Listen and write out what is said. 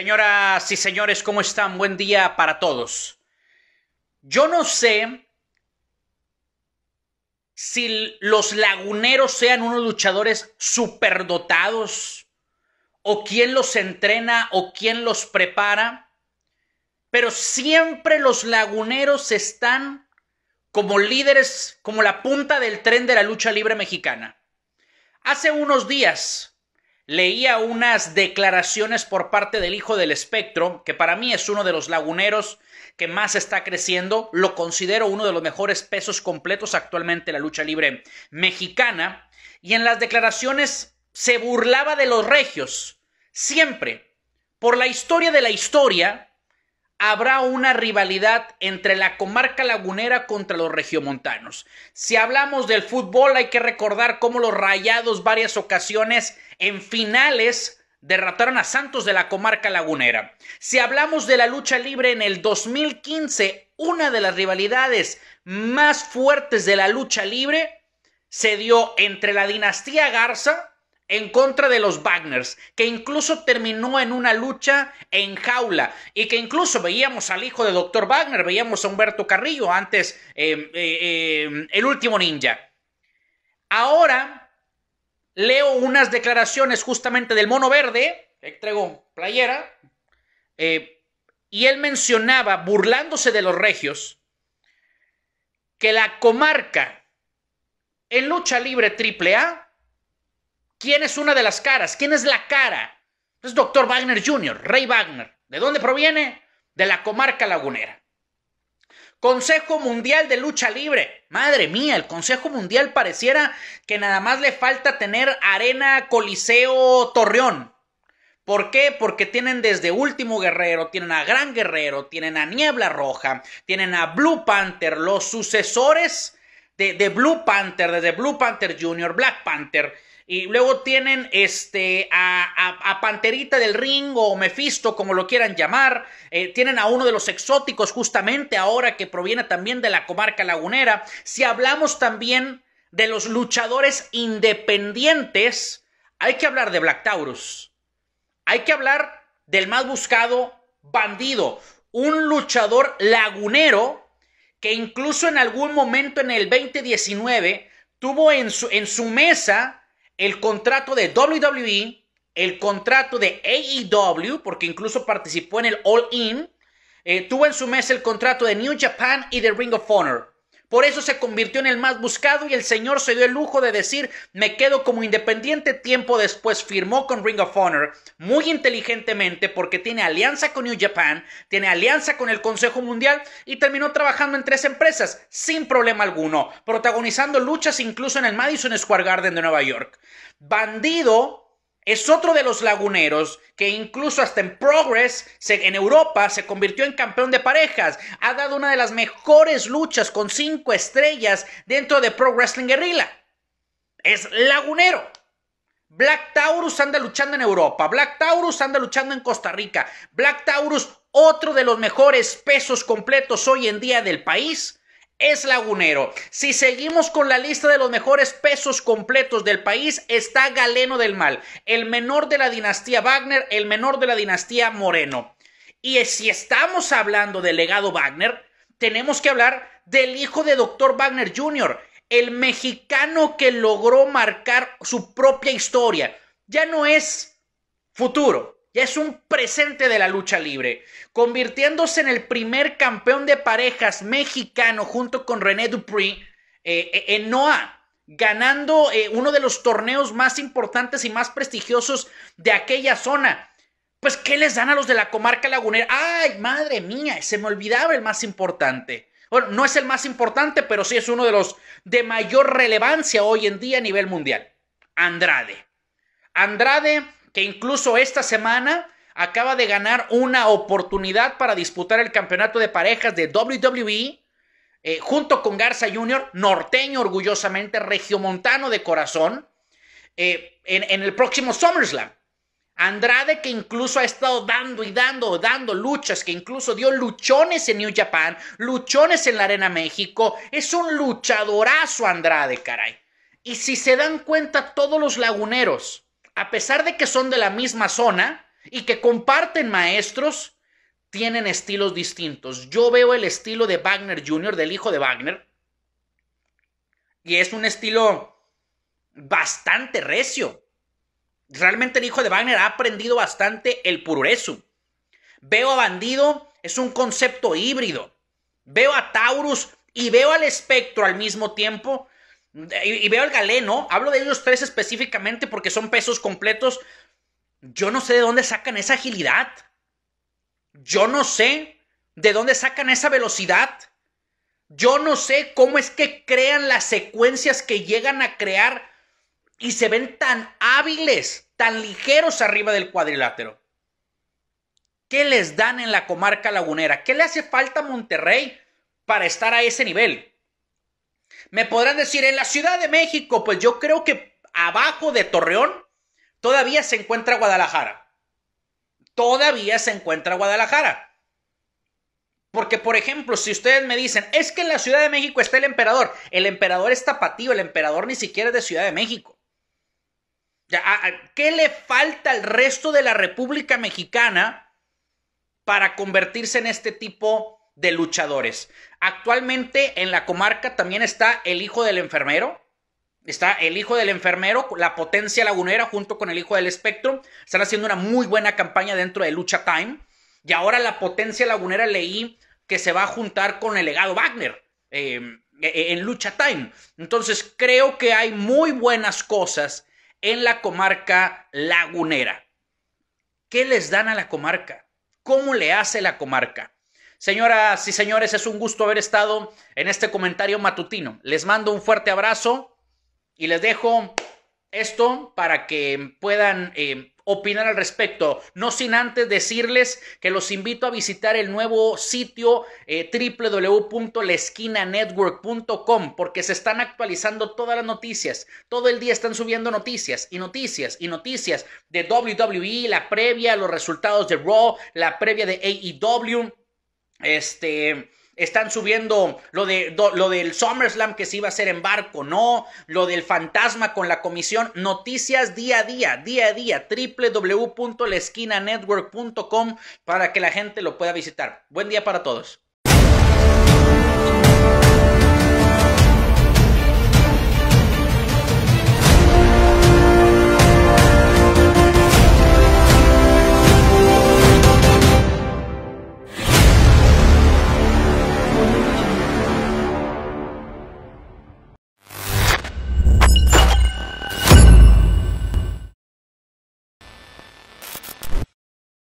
Señoras y señores, ¿cómo están? Buen día para todos. Yo no sé si los laguneros sean unos luchadores superdotados, o quién los entrena, o quién los prepara, pero siempre los laguneros están como líderes, como la punta del tren de la lucha libre mexicana. Hace unos días, leía unas declaraciones por parte del hijo del espectro, que para mí es uno de los laguneros que más está creciendo, lo considero uno de los mejores pesos completos actualmente en la lucha libre mexicana, y en las declaraciones se burlaba de los regios, siempre. Por la historia de la historia, habrá una rivalidad entre la comarca lagunera contra los regiomontanos. Si hablamos del fútbol, hay que recordar cómo los rayados varias ocasiones en finales derrotaron a Santos de la comarca lagunera. Si hablamos de la lucha libre en el 2015, una de las rivalidades más fuertes de la lucha libre se dio entre la dinastía Garza, en contra de los Wagners, que incluso terminó en una lucha en jaula y que incluso veíamos al hijo de Dr. Wagner, veíamos a Humberto Carrillo antes, eh, eh, eh, el último ninja. Ahora leo unas declaraciones justamente del mono verde, Le traigo playera, y él mencionaba, burlándose de los regios, que la comarca en lucha libre A. ¿Quién es una de las caras? ¿Quién es la cara? Es Dr. Wagner Jr., Rey Wagner. ¿De dónde proviene? De la comarca lagunera. Consejo Mundial de Lucha Libre. Madre mía, el Consejo Mundial pareciera que nada más le falta tener arena, coliseo, torreón. ¿Por qué? Porque tienen desde Último Guerrero, tienen a Gran Guerrero, tienen a Niebla Roja, tienen a Blue Panther, los sucesores de, de Blue Panther, desde Blue Panther Jr., Black Panther, y luego tienen este, a, Panterita del Ring o Mephisto, como lo quieran llamar. Eh, tienen a uno de los exóticos, justamente ahora que proviene también de la comarca lagunera. Si hablamos también de los luchadores independientes, hay que hablar de Black Taurus. Hay que hablar del más buscado bandido. Un luchador lagunero que incluso en algún momento en el 2019 tuvo en su, en su mesa el contrato de WWE, el contrato de AEW, porque incluso participó en el All In, eh, tuvo en su mes el contrato de New Japan y de Ring of Honor. Por eso se convirtió en el más buscado y el señor se dio el lujo de decir, me quedo como independiente. Tiempo después firmó con Ring of Honor muy inteligentemente porque tiene alianza con New Japan, tiene alianza con el Consejo Mundial y terminó trabajando en tres empresas sin problema alguno, protagonizando luchas incluso en el Madison Square Garden de Nueva York. Bandido es otro de los laguneros que incluso hasta en Progress en Europa se convirtió en campeón de parejas. Ha dado una de las mejores luchas con cinco estrellas dentro de Pro Wrestling Guerrilla. Es lagunero. Black Taurus anda luchando en Europa. Black Taurus anda luchando en Costa Rica. Black Taurus, otro de los mejores pesos completos hoy en día del país es lagunero. Si seguimos con la lista de los mejores pesos completos del país, está Galeno del Mal, el menor de la dinastía Wagner, el menor de la dinastía Moreno. Y si estamos hablando del legado Wagner, tenemos que hablar del hijo de Dr. Wagner Jr., el mexicano que logró marcar su propia historia. Ya no es futuro, ya es un presente de la lucha libre, convirtiéndose en el primer campeón de parejas mexicano junto con René Dupree eh, eh, en Noah, ganando eh, uno de los torneos más importantes y más prestigiosos de aquella zona. Pues, ¿qué les dan a los de la comarca lagunera? ¡Ay, madre mía! Se me olvidaba el más importante. Bueno, no es el más importante, pero sí es uno de los de mayor relevancia hoy en día a nivel mundial. Andrade. Andrade que incluso esta semana acaba de ganar una oportunidad para disputar el campeonato de parejas de WWE eh, junto con Garza Jr., norteño orgullosamente, regiomontano de corazón, eh, en, en, el próximo SummerSlam. Andrade que incluso ha estado dando y dando, dando luchas, que incluso dio luchones en New Japan, luchones en la Arena México, es un luchadorazo Andrade, caray. Y si se dan cuenta todos los laguneros, a pesar de que son de la misma zona y que comparten maestros, tienen estilos distintos. Yo veo el estilo de Wagner Jr., del hijo de Wagner, y es un estilo bastante recio. Realmente el hijo de Wagner ha aprendido bastante el pururesu. Veo a Bandido, es un concepto híbrido. Veo a Taurus y veo al espectro al mismo tiempo, y, veo el galeno, ¿no? Hablo de ellos tres específicamente porque son pesos completos. Yo no sé de dónde sacan esa agilidad. Yo no sé de dónde sacan esa velocidad. Yo no sé cómo es que crean las secuencias que llegan a crear y se ven tan hábiles, tan ligeros arriba del cuadrilátero. ¿Qué les dan en la comarca lagunera? ¿Qué le hace falta a Monterrey para estar a ese nivel? Me podrán decir, en la Ciudad de México, pues yo creo que abajo de Torreón todavía se encuentra Guadalajara. Todavía se encuentra Guadalajara. Porque, por ejemplo, si ustedes me dicen, es que en la Ciudad de México está el emperador, el emperador es tapatío, el emperador ni siquiera es de Ciudad de México. ¿Qué le falta al resto de la República Mexicana para convertirse en este tipo de luchadores. Actualmente en la comarca también está el hijo del enfermero. Está el hijo del enfermero, la potencia lagunera junto con el hijo del espectro. Están haciendo una muy buena campaña dentro de Lucha Time. Y ahora la potencia lagunera leí que se va a juntar con el legado Wagner em, e, e, en Lucha Time. Entonces creo que hay muy buenas cosas en la comarca lagunera. ¿Qué les dan a la comarca? ¿Cómo le hace la comarca? Señoras y señores, es un gusto haber estado en este comentario matutino. Les mando un fuerte abrazo y les dejo esto para que puedan eh, opinar al respecto. No sin antes decirles que los invito a visitar el nuevo sitio eh, www.lesquinanetwork.com porque se están actualizando todas las noticias. Todo el día están subiendo noticias y noticias y noticias de WWE, la previa, los resultados de Raw, la previa de AEW este, están subiendo lo, de, lo del SummerSlam que se iba a hacer en barco, no, lo del fantasma con la comisión, noticias día a día, día a día, www.lesquinanetwork.com para que la gente lo pueda visitar. Buen día para todos.